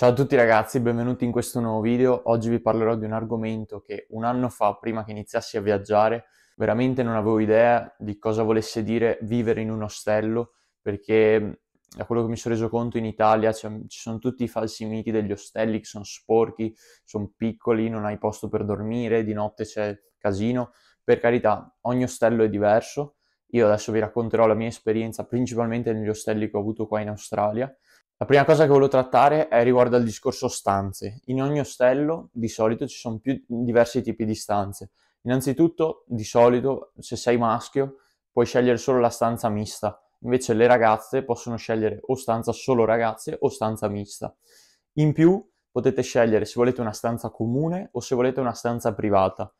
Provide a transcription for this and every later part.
Ciao a tutti ragazzi, benvenuti in questo nuovo video. Oggi vi parlerò di un argomento che un anno fa, prima che iniziassi a viaggiare, veramente non avevo idea di cosa volesse dire vivere in un ostello, perché mm, da quello che mi sono reso conto in Italia cioè, ci sono tutti i falsi miti degli ostelli che sono sporchi, sono piccoli, non hai posto per dormire, di notte c'è casino. Per carità, ogni ostello è diverso. Io adesso vi racconterò la mia esperienza principalmente negli ostelli che ho avuto qua in Australia la prima cosa che volevo trattare è riguardo al discorso stanze. In ogni ostello di solito ci sono più diversi tipi di stanze. Innanzitutto, di solito, se sei maschio, puoi scegliere solo la stanza mista. Invece le ragazze possono scegliere o stanza solo ragazze o stanza mista. In più potete scegliere se volete una stanza comune o se volete una stanza privata.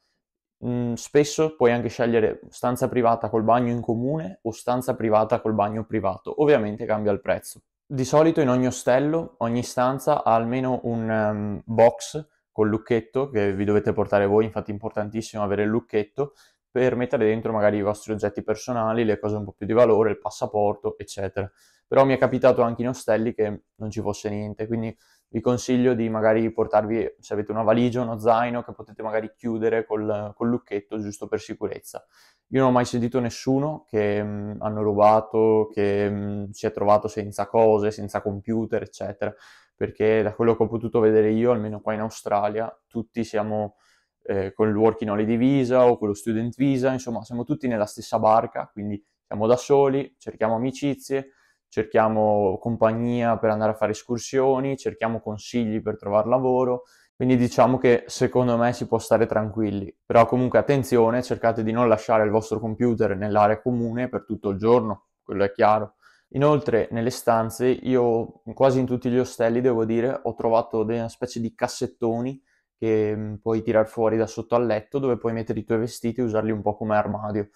Mm, spesso puoi anche scegliere stanza privata col bagno in comune o stanza privata col bagno privato. Ovviamente cambia il prezzo. Di solito in ogni ostello, ogni stanza ha almeno un um, box col lucchetto che vi dovete portare voi, infatti è importantissimo avere il lucchetto per mettere dentro magari i vostri oggetti personali, le cose un po' più di valore, il passaporto, eccetera. Però mi è capitato anche in ostelli che non ci fosse niente, quindi vi consiglio di magari portarvi, se avete una valigia, uno zaino che potete magari chiudere col, col lucchetto giusto per sicurezza. Io non ho mai sentito nessuno che mh, mm, hanno rubato, che mh, mm, si è trovato senza cose, senza computer, eccetera, perché da quello che ho potuto vedere io, almeno qua in Australia, tutti siamo eh, con il working holiday visa o con lo student visa, insomma, siamo tutti nella stessa barca, quindi siamo da soli, cerchiamo amicizie, cerchiamo compagnia per andare a fare escursioni, cerchiamo consigli per trovare lavoro, quindi diciamo che secondo me si può stare tranquilli, però comunque attenzione, cercate di non lasciare il vostro computer nell'area comune per tutto il giorno, quello è chiaro. Inoltre nelle stanze io quasi in tutti gli ostelli devo dire ho trovato una specie di cassettoni che mm, puoi tirare fuori da sotto al letto dove puoi mettere i tuoi vestiti e usarli un po' come armadio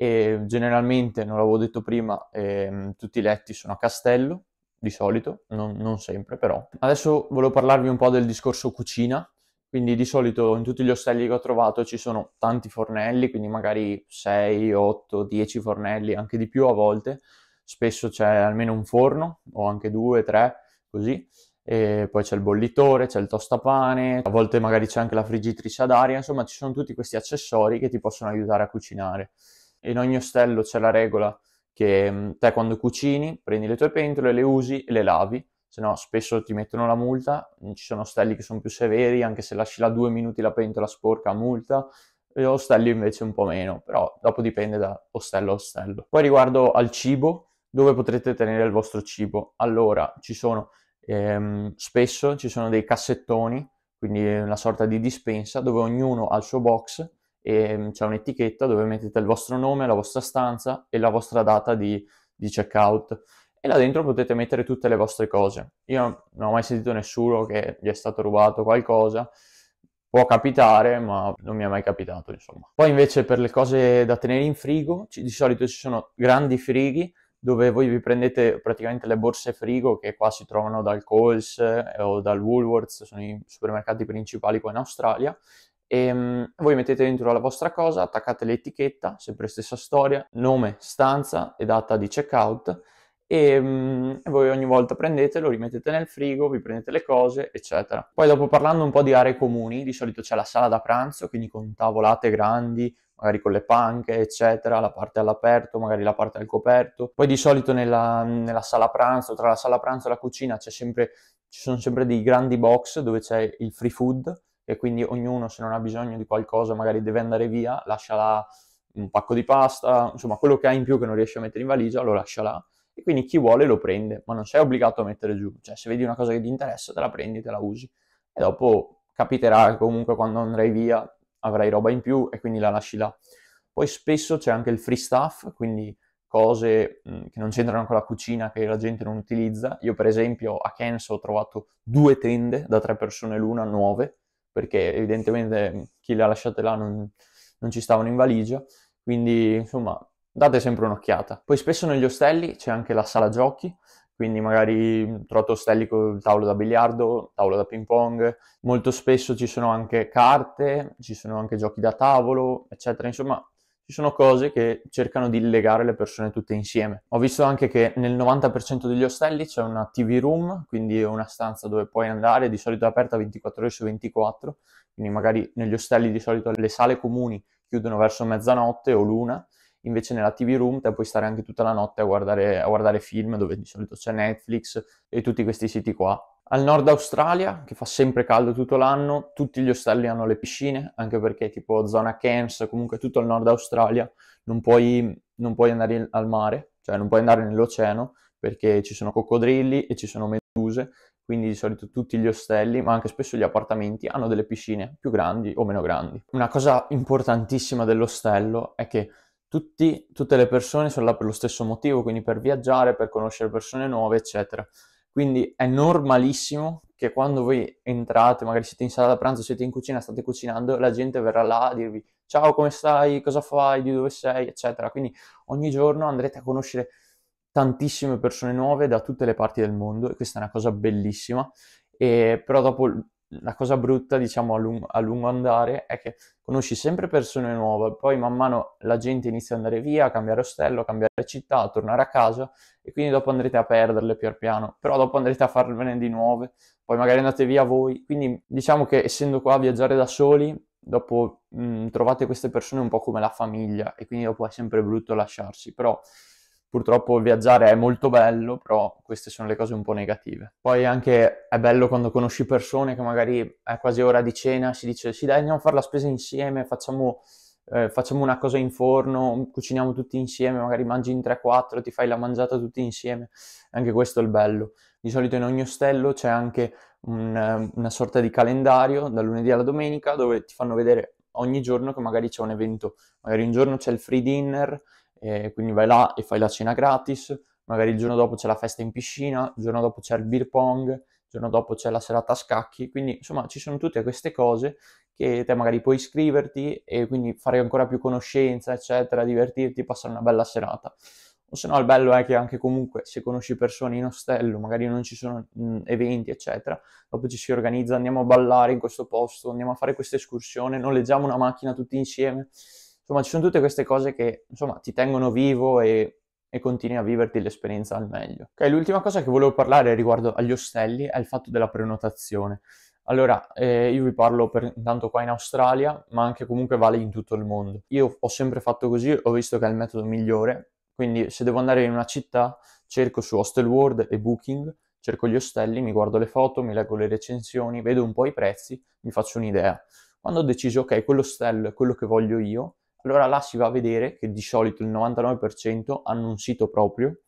e generalmente, non l'avevo detto prima, ehm, tutti i letti sono a castello, di solito, non, non sempre però. Adesso volevo parlarvi un po' del discorso cucina, quindi di solito in tutti gli ostelli che ho trovato ci sono tanti fornelli, quindi magari 6, 8, 10 fornelli, anche di più a volte, spesso c'è almeno un forno o anche due, tre, così. E poi c'è il bollitore, c'è il tostapane, a volte magari c'è anche la friggitrice ad aria, insomma ci sono tutti questi accessori che ti possono aiutare a cucinare. In ogni ostello c'è la regola che mm, te quando cucini prendi le tue pentole, le usi e le lavi, se no spesso ti mettono la multa, mm, ci sono ostelli che sono più severi, anche se lasci là due minuti la pentola sporca multa, e ostelli invece un po' meno, però dopo dipende da ostello a ostello. Poi riguardo al cibo, dove potrete tenere il vostro cibo? Allora, ci sono ehm, spesso ci sono dei cassettoni, quindi una sorta di dispensa dove ognuno ha il suo box e ehm, c'è un'etichetta dove mettete il vostro nome, la vostra stanza e la vostra data di, di checkout e là dentro potete mettere tutte le vostre cose. Io non ho mai sentito nessuno che gli è stato rubato qualcosa, può capitare, ma non mi è mai capitato, insomma. Poi invece per le cose da tenere in frigo, ci, di solito ci sono grandi frighi dove voi vi prendete praticamente le borse frigo che qua si trovano dal Coles eh, o dal Woolworths, sono i supermercati principali qua in Australia, e ehm, voi mettete dentro la vostra cosa, attaccate l'etichetta, sempre stessa storia, nome, stanza e data di checkout mm, e, voi ogni volta prendete, lo rimettete nel frigo, vi prendete le cose, eccetera. Poi dopo parlando un po' di aree comuni, di solito c'è la sala da pranzo, quindi con tavolate grandi, magari con le panche, eccetera, la parte all'aperto, magari la parte al coperto. Poi di solito nella, nella sala pranzo, tra la sala pranzo e la cucina sempre, ci sono sempre dei grandi box dove c'è il free food, e quindi ognuno se non ha bisogno di qualcosa magari deve andare via, lascia là un pacco di pasta, insomma quello che ha in più che non riesce a mettere in valigia lo lascia là e quindi chi vuole lo prende, ma non sei obbligato a mettere giù, cioè se vedi una cosa che ti interessa te la prendi, te la usi e dopo capiterà che comunque quando andrai via avrai roba in più e quindi la lasci là. Poi spesso c'è anche il free stuff, quindi cose mm, che non c'entrano con la cucina che la gente non utilizza. Io per esempio a Kenso ho trovato due tende da tre persone l'una nuove perché evidentemente chi le ha lasciate là non, non ci stavano in valigia, quindi insomma date sempre un'occhiata. Poi spesso negli ostelli c'è anche la sala giochi, quindi magari trovate ostelli con il tavolo da biliardo, tavolo da ping pong, molto spesso ci sono anche carte, ci sono anche giochi da tavolo, eccetera, insomma ci sono cose che cercano di legare le persone tutte insieme. Ho visto anche che nel 90% degli ostelli c'è una TV room, quindi una stanza dove puoi andare, di solito è aperta 24 ore su 24, quindi magari negli ostelli di solito le sale comuni chiudono verso mezzanotte o l'una, invece nella TV room te puoi stare anche tutta la notte a guardare, a guardare film dove di solito c'è Netflix e tutti questi siti qua al nord Australia, che fa sempre caldo tutto l'anno, tutti gli ostelli hanno le piscine, anche perché tipo zona Cairns, comunque tutto il nord Australia, non puoi, non puoi andare al mare, cioè non puoi andare nell'oceano, perché ci sono coccodrilli e ci sono meduse, quindi di solito tutti gli ostelli, ma anche spesso gli appartamenti, hanno delle piscine più grandi o meno grandi. Una cosa importantissima dell'ostello è che tutti, tutte le persone sono là per lo stesso motivo, quindi per viaggiare, per conoscere persone nuove, eccetera. Quindi è normalissimo che quando voi entrate, magari siete in sala da pranzo, siete in cucina, state cucinando, la gente verrà là a dirvi ciao, come stai, cosa fai, di dove sei, eccetera. Quindi ogni giorno andrete a conoscere tantissime persone nuove da tutte le parti del mondo e questa è una cosa bellissima. E però dopo la cosa brutta, diciamo, a, lung- a lungo andare è che conosci sempre persone nuove, poi man mano la gente inizia ad andare via, a cambiare ostello, a cambiare città, a tornare a casa e quindi dopo andrete a perderle pian piano, però dopo andrete a farvene di nuove, poi magari andate via voi, quindi diciamo che essendo qua a viaggiare da soli, dopo mh, trovate queste persone un po' come la famiglia e quindi dopo è sempre brutto lasciarsi, però purtroppo viaggiare è molto bello, però queste sono le cose un po' negative. Poi anche è bello quando conosci persone che magari è quasi ora di cena, si dice sì dai andiamo a fare la spesa insieme, facciamo, eh, facciamo una cosa in forno, cuciniamo tutti insieme, magari mangi in 3-4, ti fai la mangiata tutti insieme, anche questo è il bello. Di solito in ogni ostello c'è anche un, eh, una sorta di calendario dal lunedì alla domenica dove ti fanno vedere ogni giorno che magari c'è un evento, magari un giorno c'è il free dinner, eh, quindi vai là e fai la cena gratis, magari il giorno dopo c'è la festa in piscina, il giorno dopo c'è il beer pong, il giorno dopo c'è la serata a scacchi, quindi insomma ci sono tutte queste cose che te magari puoi iscriverti e quindi fare ancora più conoscenza, eccetera, divertirti, passare una bella serata. O se no il bello è che anche comunque se conosci persone in ostello, magari non ci sono mh, mm, eventi, eccetera, dopo ci si organizza, andiamo a ballare in questo posto, andiamo a fare questa escursione, noleggiamo una macchina tutti insieme. Insomma, ci sono tutte queste cose che, insomma, ti tengono vivo e, e continui a viverti l'esperienza al meglio. Ok, l'ultima cosa che volevo parlare riguardo agli ostelli è il fatto della prenotazione. Allora, eh, io vi parlo per, intanto qua in Australia, ma anche comunque vale in tutto il mondo. Io ho sempre fatto così, ho visto che è il metodo migliore, quindi se devo andare in una città cerco su Hostel World e Booking, cerco gli ostelli, mi guardo le foto, mi leggo le recensioni, vedo un po' i prezzi, mi faccio un'idea. Quando ho deciso, ok, quell'ostello è quello che voglio io, allora là si va a vedere che di solito il 99% hanno un sito proprio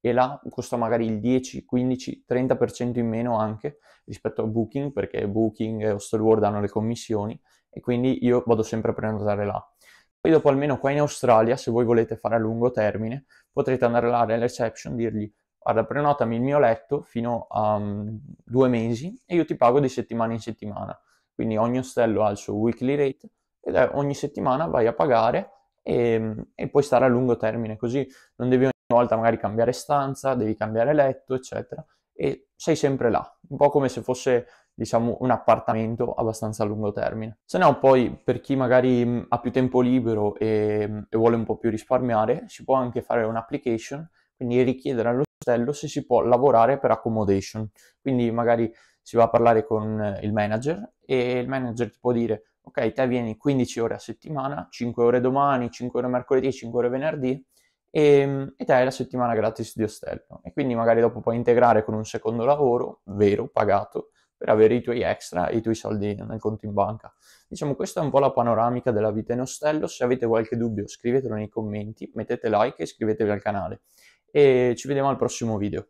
e là costa magari il 10, 15, 30% in meno anche rispetto a Booking perché Booking e Hostelworld hanno le commissioni e quindi io vado sempre a prenotare là. Poi dopo almeno qua in Australia, se voi volete fare a lungo termine, potrete andare là alla reception, dirgli guarda prenotami il mio letto fino a um, due mesi e io ti pago di settimana in settimana. Quindi ogni ostello ha il suo weekly rate che ogni settimana vai a pagare e, e, puoi stare a lungo termine, così non devi ogni volta magari cambiare stanza, devi cambiare letto, eccetera, e sei sempre là, un po' come se fosse diciamo un appartamento abbastanza a lungo termine. Se no poi per chi magari mm, ha più tempo libero e, e vuole un po' più risparmiare, si può anche fare un'application, quindi richiedere all'ostello se si può lavorare per accommodation. Quindi magari si va a parlare con il manager e il manager ti può dire ok? Te vieni 15 ore a settimana, 5 ore domani, 5 ore mercoledì, 5 ore venerdì e, ehm, e te hai la settimana gratis di ostello e quindi magari dopo puoi integrare con un secondo lavoro, vero, pagato, per avere i tuoi extra, i tuoi soldi nel conto in banca. Diciamo, questa è un po' la panoramica della vita in ostello. Se avete qualche dubbio, scrivetelo nei commenti, mettete like e iscrivetevi al canale. E ci vediamo al prossimo video.